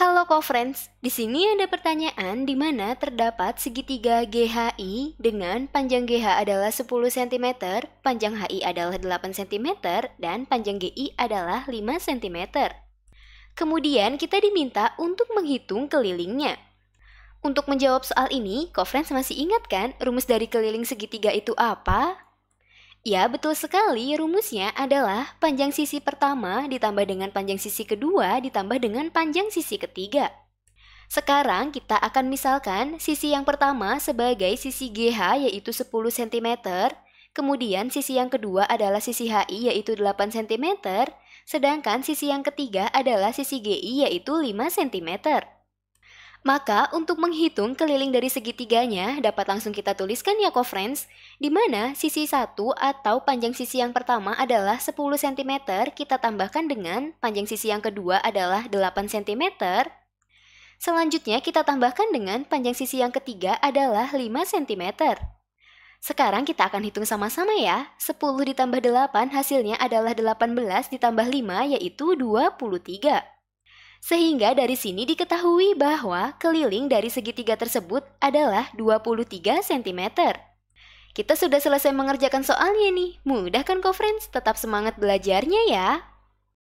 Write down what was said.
Halo co-friends, di sini ada pertanyaan di mana terdapat segitiga GHI dengan panjang GH adalah 10 cm, panjang HI adalah 8 cm, dan panjang GI adalah 5 cm. Kemudian kita diminta untuk menghitung kelilingnya. Untuk menjawab soal ini, co-friends masih ingat kan rumus dari keliling segitiga itu apa? Ya, betul sekali. Rumusnya adalah panjang sisi pertama ditambah dengan panjang sisi kedua ditambah dengan panjang sisi ketiga. Sekarang kita akan misalkan sisi yang pertama sebagai sisi GH yaitu 10 cm, kemudian sisi yang kedua adalah sisi HI yaitu 8 cm, sedangkan sisi yang ketiga adalah sisi GI yaitu 5 cm. Maka untuk menghitung keliling dari segitiganya dapat langsung kita tuliskan ya friends, di mana sisi satu atau panjang sisi yang pertama adalah 10 cm, kita tambahkan dengan panjang sisi yang kedua adalah 8 cm. Selanjutnya kita tambahkan dengan panjang sisi yang ketiga adalah 5 cm. Sekarang kita akan hitung sama-sama ya. 10 ditambah 8 hasilnya adalah 18 ditambah 5 yaitu 23. Sehingga dari sini diketahui bahwa keliling dari segitiga tersebut adalah 23 cm. Kita sudah selesai mengerjakan soalnya nih. Mudah kan, co-friends? Tetap semangat belajarnya ya.